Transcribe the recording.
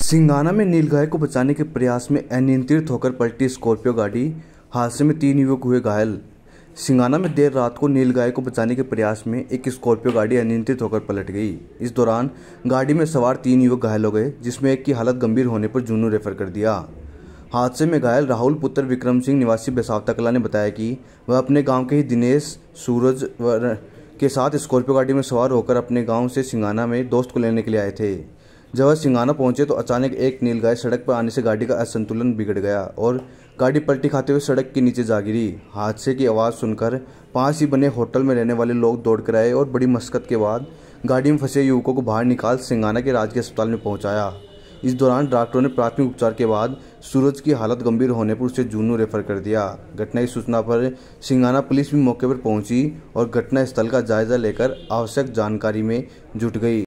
सिंगाना में नीलगाय को बचाने के प्रयास में अनियंत्रित होकर पलटी स्कॉर्पियो गाड़ी हादसे में तीन युवक हुए घायल सिंगाना में देर रात को नीलगाय को बचाने के प्रयास में एक स्कॉर्पियो गाड़ी अनियंत्रित होकर पलट गई इस दौरान गाड़ी में सवार तीन युवक घायल हो गए जिसमें एक की हालत गंभीर होने पर जुनू रेफर कर दिया हादसे में घायल राहुल पुत्र विक्रम सिंह निवासी बेसावता कला ने बताया कि वह अपने गांव के ही दिनेश सूरज के साथ स्कॉर्पियो गाड़ी में सवार होकर अपने गांव से सिंगाना में दोस्त को लेने के लिए आए थे जब वह सिंगाना पहुंचे तो अचानक एक नीलगाय सड़क पर आने से गाड़ी का असंतुलन बिगड़ गया और गाड़ी पलटी खाते हुए सड़क के नीचे जा गिरी हादसे की आवाज़ सुनकर पास ही बने होटल में रहने वाले लोग दौड़ कर आए और बड़ी मशक्कत के बाद गाड़ी में फंसे युवकों को बाहर निकाल सिंगाना के राजकीय अस्पताल में पहुंचाया इस दौरान डॉक्टरों ने प्राथमिक उपचार के बाद सूरज की हालत गंभीर होने पर उसे जूनू रेफर कर दिया घटना की सूचना पर सिंगाना पुलिस भी मौके पर पहुंची और घटनास्थल का जायजा लेकर आवश्यक जानकारी में जुट गई